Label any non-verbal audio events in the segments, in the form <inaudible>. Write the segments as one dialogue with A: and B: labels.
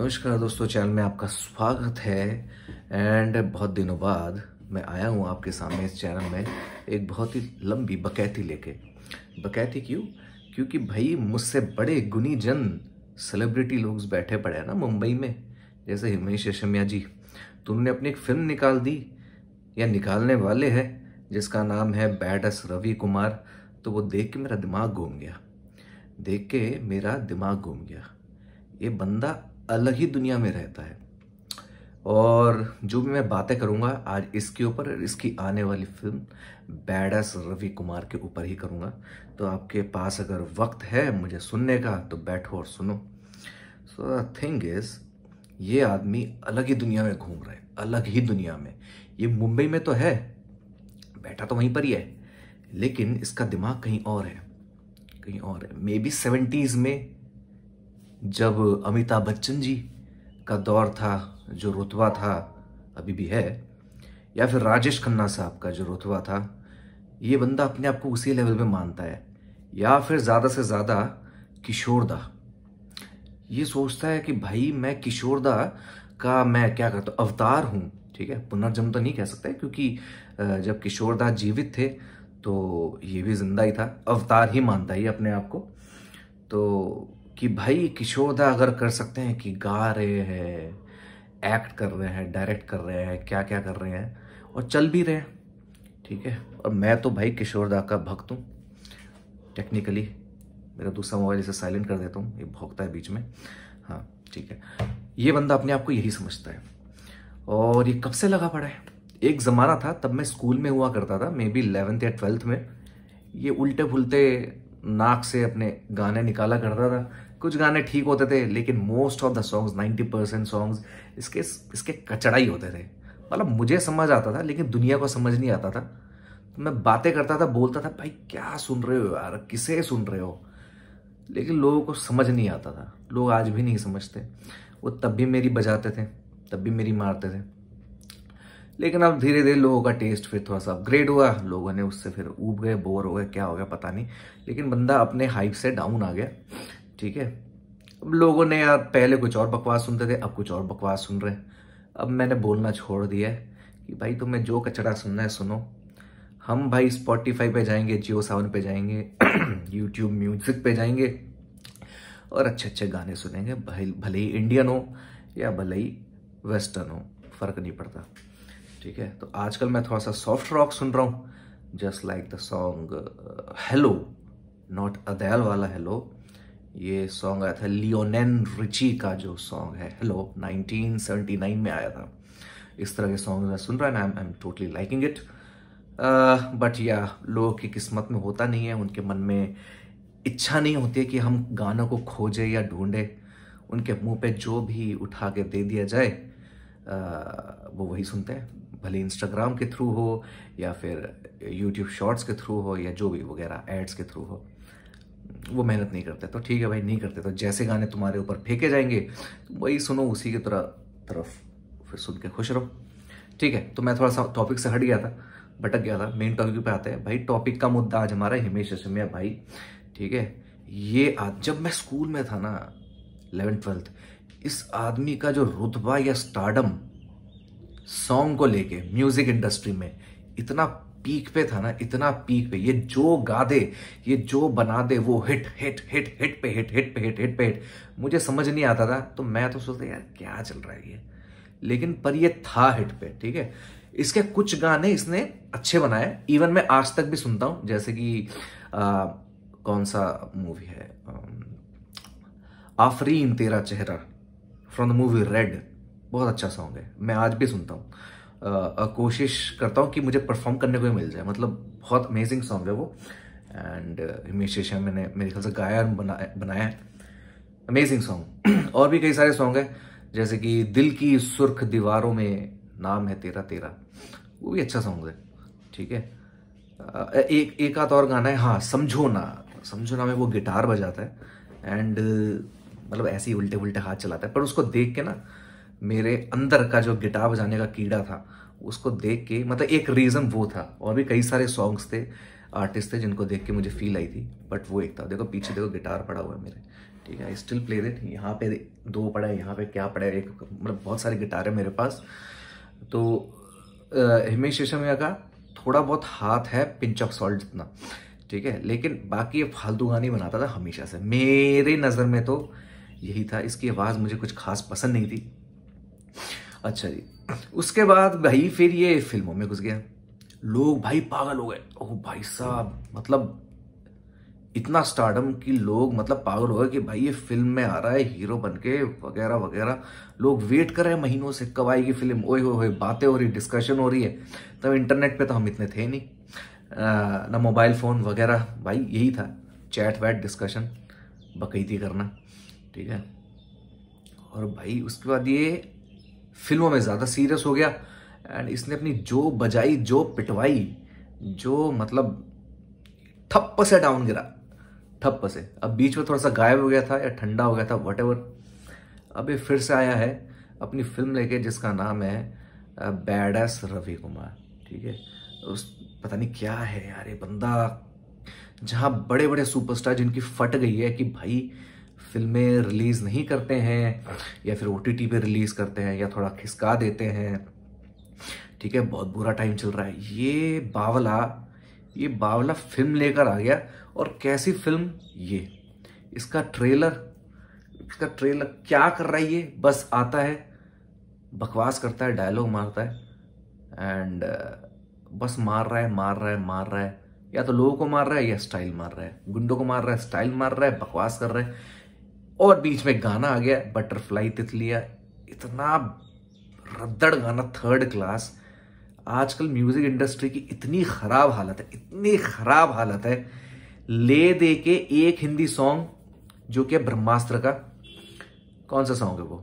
A: नमस्कार दोस्तों चैनल में आपका स्वागत है एंड बहुत दिनों बाद मैं आया हूँ आपके सामने इस चैनल में एक बहुत ही लंबी बकैती लेके बकैती क्यों क्योंकि भाई मुझसे बड़े गुनी जन सेलिब्रिटी लोग बैठे पड़े हैं ना मुंबई में जैसे हिमेश रेशमिया जी तो उन्होंने अपनी एक फिल्म निकाल दी या निकालने वाले है जिसका नाम है बैडस रवि कुमार तो वो देख के मेरा दिमाग घूम गया देख के मेरा दिमाग घूम गया ये बंदा अलग ही दुनिया में रहता है और जो भी मैं बातें करूँगा आज इसके ऊपर इसकी आने वाली फिल्म बैडस रवि कुमार के ऊपर ही करूँगा तो आपके पास अगर वक्त है मुझे सुनने का तो बैठो और सुनो सो द थिंग इज़ ये आदमी अलग ही दुनिया में घूम रहा है अलग ही दुनिया में ये मुंबई में तो है बैठा तो वहीं पर ही है लेकिन इसका दिमाग कहीं और है कहीं और है मे बी सेवेंटीज़ में जब अमिताभ बच्चन जी का दौर था जो रुतवा था अभी भी है या फिर राजेश खन्ना साहब का जो रुतवा था ये बंदा अपने आप को उसी लेवल पे मानता है या फिर ज़्यादा से ज़्यादा किशोरदा ये सोचता है कि भाई मैं किशोरदा का मैं क्या करता हूँ अवतार हूँ ठीक है पुनर्जन्म तो नहीं कह सकते क्योंकि जब किशोरदा जीवित थे तो ये भी जिंदा ही था अवतार ही मानता ही अपने आप को तो कि भाई किशोदा अगर कर सकते हैं कि गा रहे हैं एक्ट कर रहे हैं डायरेक्ट कर रहे हैं क्या क्या कर रहे हैं और चल भी रहे हैं ठीक है और मैं तो भाई किशोरदा का भक्त हूँ टेक्निकली मेरा दूसरा मोबाइल इसे साइलेंट कर देता हूँ ये भोंकता है बीच में हाँ ठीक है ये बंदा अपने आप को यही समझता है और ये कब से लगा पड़ा है एक ज़माना था तब मैं स्कूल में हुआ करता था मे बी एलेवेंथ या ट्वेल्थ में ये उल्टे फुलते नाक से अपने गाने निकाला करता था कुछ गाने ठीक होते थे लेकिन most of the songs 90 percent songs इसके इसके कचड़ाई होते थे मतलब मुझे समझ आता था लेकिन दुनिया को समझ नहीं आता था तो मैं बातें करता था बोलता था भाई क्या सुन रहे हो यार किसे सुन रहे हो लेकिन लोगों को समझ नहीं आता था लोग आज भी नहीं समझते वो तब भी मेरी बजाते थे तब भी मेरी मारते थे लेकिन अब धीरे धीरे लोगों का टेस्ट फिर थोड़ा सा अपग्रेड हुआ लोगों ने उससे फिर ऊब गए बोर हो गए क्या हो गया पता नहीं लेकिन बंदा अपने हाइप से डाउन आ गया ठीक है अब लोगों ने यार पहले कुछ और बकवास सुनते थे अब कुछ और बकवास सुन रहे हैं अब मैंने बोलना छोड़ दिया है कि भाई तुम्हें जो कचरा सुनना है सुनो हम भाई स्पॉटिफाई पे जाएंगे जियो सावन पे जाएंगे यूट्यूब <clears throat> म्यूजिक पे जाएंगे और अच्छे अच्छे गाने सुनेंगे भले ही इंडियन हो या भले ही वेस्टर्न हो फर्क नहीं पड़ता ठीक है तो आजकल मैं थोड़ा सा सॉफ्ट रॉक सुन रहा हूँ just like the song hello not Adele वाला हेलो ये सॉन्ग आया था लियोनेन रिची का जो सॉन्ग है हेलो 1979 में आया था इस तरह के सॉन्ग मैं सुन रहा है I am totally liking it but या लोगों की किस्मत में होता नहीं है उनके मन में इच्छा नहीं होती है कि हम गानों को खोजें या ढूंढें उनके मुंह पे जो भी उठा के दे दिया जाए आ, uh, वो वही सुनते हैं भले इंस्टाग्राम के थ्रू हो या फिर यूट्यूब शॉर्ट्स के थ्रू हो या जो भी वगैरह एड्स के थ्रू हो वो मेहनत नहीं करते तो ठीक है भाई नहीं करते तो जैसे गाने तुम्हारे ऊपर फेंके जाएंगे तो वही सुनो उसी की तरह तरफ फिर सुन के खुश रहो ठीक है तो मैं थोड़ा सा टॉपिक से हट गया था भटक गया था मेन टॉपिक पे आते हैं भाई टॉपिक का मुद्दा आज हमारा हिमेश रेशमिया भाई ठीक है ये आज जब मैं स्कूल में था ना इलेवेंथ ट्वेल्थ इस आदमी का जो रुतबा या स्टार्डम सॉन्ग को लेके म्यूजिक इंडस्ट्री में इतना पीक पे था ना इतना पीक पे ये जो गा दे ये जो बना दे वो हिट हिट हिट हिट पे हिट हिट पे हिट हिट पे हिट मुझे समझ नहीं आता था तो मैं तो सोचता यार क्या चल रहा है ये लेकिन पर ये था हिट पे ठीक है इसके कुछ गाने इसने अच्छे बनाए इवन मैं आज तक भी सुनता हूँ जैसे कि कौन सा मूवी है आफरीन तेरा चेहरा फ्रॉम द मूवी रेड बहुत अच्छा सॉन्ग है मैं आज भी सुनता हूँ कोशिश करता हूँ कि मुझे परफॉर्म करने को ही मिल जाए मतलब बहुत अमेजिंग सॉन्ग है वो एंड हिमेश शेषा मैंने मेरे ख्याल से गाया बना, बनाया है अमेजिंग सॉन्ग <clears throat> और भी कई सारे सॉन्ग हैं जैसे कि दिल की सुर्ख दीवारों में नाम है तेरा तेरा वो भी अच्छा सॉन्ग है ठीक है एक एक आध और गाना है हाँ समझो ना समझो ना में वो गिटार बजाता है एंड मतलब ऐसे ही उल्टे उल्टे हाथ चलाता है पर उसको देख के ना मेरे अंदर का जो गिटार बजाने का कीड़ा था उसको देख के मतलब एक रीज़न वो था और भी कई सारे सॉन्ग्स थे आर्टिस्ट थे जिनको देख के मुझे फील आई थी बट वो एक था देखो पीछे देखो गिटार पड़ा हुआ है मेरे ठीक है आई स्टिल प्ले दिट यहाँ पे दो पड़ा है यहाँ पे क्या पड़ा है एक मतलब बहुत सारे गिटार है मेरे पास तो हिमेश रेशमिया का थोड़ा बहुत हाथ है पिंच ऑफ सॉल्ट जितना ठीक है लेकिन बाकी ये फालतू गानी बनाता था हमेशा से मेरे नज़र में तो यही था इसकी आवाज़ मुझे कुछ खास पसंद नहीं थी अच्छा जी उसके बाद भाई फिर ये फिल्मों में घुस गया लोग भाई पागल हो गए ओह भाई साहब मतलब इतना स्टार्डम कि लोग मतलब पागल हो गए कि भाई ये फिल्म में आ रहा है हीरो बन के वगैरह वगैरह लोग वेट कर रहे हैं महीनों से कब आएगी फिल्म ओए हो बातें हो रही डिस्कशन हो रही है तब इंटरनेट पे तो हम इतने थे नहीं आ, ना मोबाइल फ़ोन वगैरह भाई यही था चैट वैट डिस्कशन बकैती करना ठीक है और भाई उसके बाद ये फिल्मों में ज़्यादा सीरियस हो गया एंड इसने अपनी जो बजाई जो पिटवाई जो मतलब ठप्प से डाउन गिरा ठप्प से अब बीच में थोड़ा सा गायब हो गया था या ठंडा हो गया था वट अब ये फिर से आया है अपनी फिल्म लेके जिसका नाम है बैड एस रवि कुमार ठीक है उस पता नहीं क्या है यार ये बंदा जहाँ बड़े बड़े सुपरस्टार जिनकी फट गई है कि भाई फिल्में रिलीज़ नहीं करते हैं या फिर ओ टी टी पे रिलीज़ करते हैं या थोड़ा खिसका देते हैं ठीक है बहुत बुरा टाइम चल रहा है ये बावला ये बावला फिल्म लेकर आ गया और कैसी फिल्म ये इसका ट्रेलर इसका ट्रेलर क्या कर रहा है ये बस आता है बकवास करता है डायलॉग मारता है एंड uh, बस मार रहा है मार रहा है मार रहा है या तो लोगों को मार रहा है या स्टाइल मार रहा है गुंडों को मार रहा है स्टाइल मार रहा है बकवास कर रहा है और बीच में गाना आ गया बटरफ्लाई तितलिया इतना रद्दड़ गाना थर्ड क्लास आजकल म्यूजिक इंडस्ट्री की इतनी खराब हालत है इतनी खराब हालत है ले दे के एक हिंदी सॉन्ग जो कि ब्रह्मास्त्र का कौन सा सॉन्ग है वो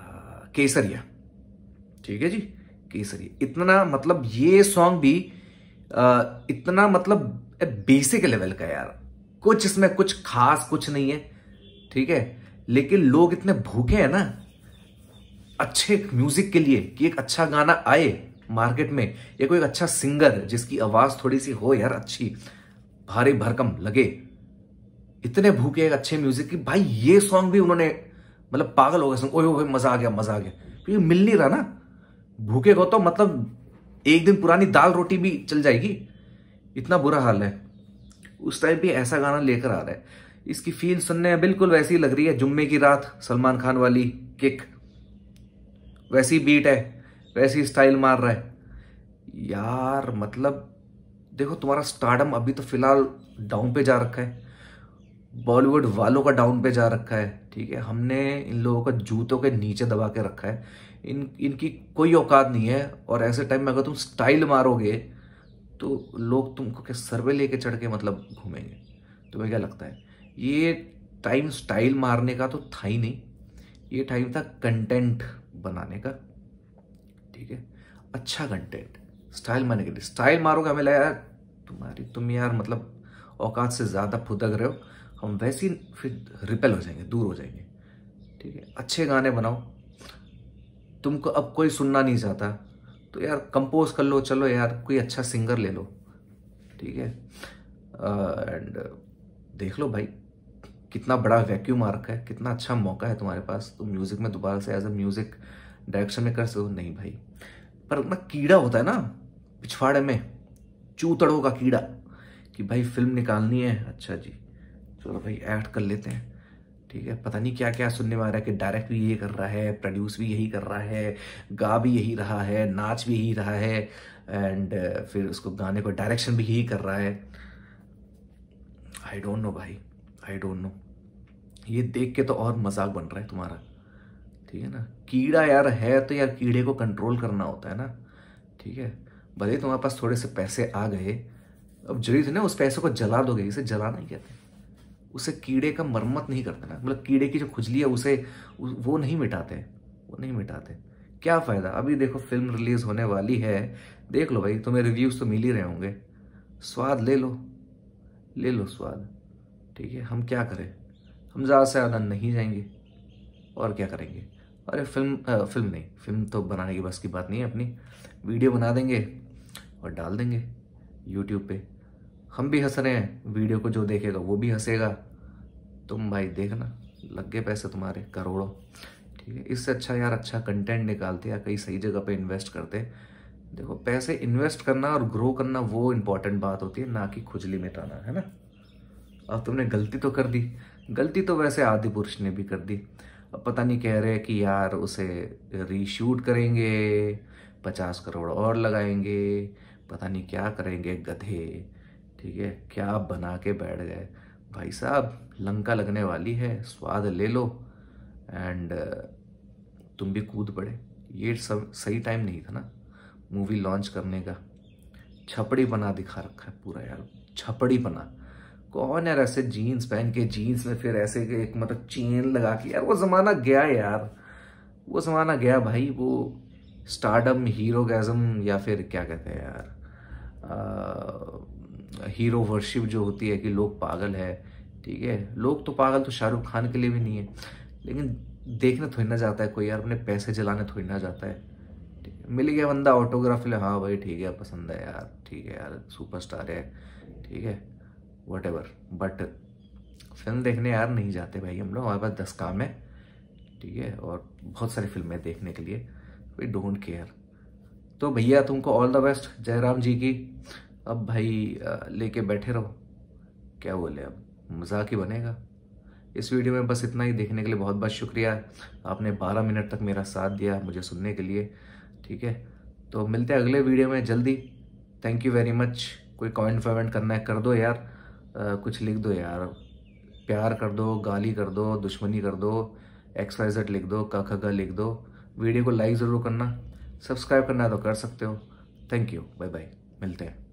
A: आ, केसरिया ठीक है जी केसरिया इतना मतलब ये सॉन्ग भी आ, इतना मतलब बेसिक लेवल का यार कुछ इसमें कुछ खास कुछ नहीं है ठीक है लेकिन लोग इतने भूखे हैं ना अच्छे म्यूजिक के लिए कि एक अच्छा गाना आए मार्केट में या कोई अच्छा सिंगर जिसकी आवाज थोड़ी सी हो यार अच्छी भारी भरकम लगे इतने भूखे एक अच्छे म्यूजिक की भाई ये सॉन्ग भी उन्होंने मतलब पागल हो गए ओए ओए मजा आ गया मजा आ गया क्योंकि तो मिल नहीं रहा ना भूखे को तो मतलब एक दिन पुरानी दाल रोटी भी चल जाएगी इतना बुरा हाल है उस टाइम भी ऐसा गाना लेकर आ रहा है इसकी फील सुनने में बिल्कुल वैसी लग रही है जुम्मे की रात सलमान खान वाली किक वैसी बीट है वैसी स्टाइल मार रहा है यार मतलब देखो तुम्हारा स्टार्डम अभी तो फिलहाल डाउन पे जा रखा है बॉलीवुड वालों का डाउन पे जा रखा है ठीक है हमने इन लोगों का जूतों के नीचे दबा के रखा है इन इनकी कोई औकात नहीं है और ऐसे टाइम में अगर तुम स्टाइल मारोगे तो लोग तुमको क्या सर्वे लेके चढ़ के मतलब घूमेंगे तुम्हें क्या लगता है ये टाइम स्टाइल मारने का तो था ही नहीं ये टाइम था कंटेंट बनाने का ठीक है अच्छा कंटेंट स्टाइल मारने के लिए स्टाइल मारोगे हमें लगा यार तुम्हारी तुम यार मतलब औकात से ज़्यादा फुदक रहे हो हम वैसे ही फिर रिपेल हो जाएंगे दूर हो जाएंगे ठीक है अच्छे गाने बनाओ तुमको अब कोई सुनना नहीं चाहता तो यार कंपोज कर लो चलो यार कोई अच्छा सिंगर ले लो ठीक है एंड देख लो भाई कितना बड़ा वैक्यूम आ रखा है कितना अच्छा मौका है तुम्हारे पास तुम म्यूज़िक में दोबारा से एज अ म्यूज़िक डायरेक्शन में कर सको नहीं भाई पर अपना कीड़ा होता है ना पिछवाड़े में चूतड़ों का कीड़ा कि भाई फिल्म निकालनी है अच्छा जी चलो भाई एक्ट कर लेते हैं ठीक है पता नहीं क्या क्या सुनने में आ रहा है कि डायरेक्ट भी यही कर रहा है प्रोड्यूस भी यही कर रहा है गा भी यही रहा है नाच भी यही रहा है एंड uh, फिर उसको गाने को डायरेक्शन भी यही कर रहा है आई डोंट नो भाई आई डोंट नो ये देख के तो और मजाक बन रहा है तुम्हारा ठीक है ना कीड़ा यार है तो यार कीड़े को कंट्रोल करना होता है ना ठीक है भले तुम्हारे पास थोड़े से पैसे आ गए अब जरूरी थी ना उस पैसे को जला दोगे इसे जला नहीं कहते उसे कीड़े का मरम्मत नहीं करते ना मतलब कीड़े की जो खुजली है उसे वो नहीं मिटाते वो नहीं मिटाते क्या फ़ायदा अभी देखो फिल्म रिलीज होने वाली है देख लो भाई तुम्हें रिव्यूज़ तो मिल ही रहे होंगे स्वाद ले लो ले लो स्वाद ठीक है हम क्या करें हम ज़्यादा से ज़्यादा नहीं जाएंगे और क्या करेंगे अरे फिल्म आ, फिल्म नहीं फिल्म तो बनाने की बस की बात नहीं है अपनी वीडियो बना देंगे और डाल देंगे यूट्यूब पे हम भी हंस रहे हैं वीडियो को जो देखेगा तो वो भी हंसेगा तुम भाई देखना लग गए पैसे तुम्हारे करोड़ों ठीक है इससे अच्छा यार अच्छा कंटेंट निकालते या कहीं सही जगह पे इन्वेस्ट करते देखो पैसे इन्वेस्ट करना और ग्रो करना वो इम्पॉर्टेंट बात होती है ना कि खुजली मिटाना है ना अब तुमने गलती तो कर दी गलती तो वैसे आदि पुरुष ने भी कर दी अब पता नहीं कह रहे कि यार उसे रीशूट करेंगे पचास करोड़ और लगाएंगे पता नहीं क्या करेंगे गधे ठीक है क्या बना के बैठ गए भाई साहब लंका लगने वाली है स्वाद ले लो एंड तुम भी कूद पड़े ये सब सही टाइम नहीं था ना मूवी लॉन्च करने का छपड़ी बना दिखा रखा है पूरा यार छपड़ी बना कौन यार ऐसे जीन्स पहन के जीन्स में फिर ऐसे के एक मतलब चेन लगा के यार वो ज़माना गया यार वो ज़माना गया भाई वो स्टारडम हीरोगैज़म या फिर क्या कहते हैं यार हीरो वर्शिप जो होती है कि लोग पागल है ठीक है लोग तो पागल तो शाहरुख खान के लिए भी नहीं है लेकिन देखने थोड़ी ना जाता है कोई यार अपने पैसे जलाने थोड़ी ना जाता है मिल गया बंदा ऑटोग्राफ ले हाँ भाई ठीक है पसंद है यार ठीक है यार सुपरस्टार है ठीक है वट एवर बट फिल्म देखने यार नहीं जाते भाई हम लोग हमारे पास दस काम है ठीक है और बहुत सारी फिल्में देखने के लिए वी डोंट केयर तो भैया तुमको all the best Jairam ji की अब भाई लेके बैठे रहो क्या बोले अब मजाक ही बनेगा इस वीडियो में बस इतना ही देखने के लिए बहुत बहुत शुक्रिया आपने 12 मिनट तक मेरा साथ दिया मुझे सुनने के लिए ठीक है तो मिलते हैं अगले वीडियो में जल्दी थैंक यू वेरी मच कोई कमेंट वमेंट करना है कर दो यार कुछ लिख दो यार प्यार कर दो गाली कर दो दुश्मनी कर दो एक्स वाई जेड लिख दो खा लिख दो वीडियो को लाइक ज़रूर करना सब्सक्राइब करना तो कर सकते हो थैंक यू बाय बाय मिलते हैं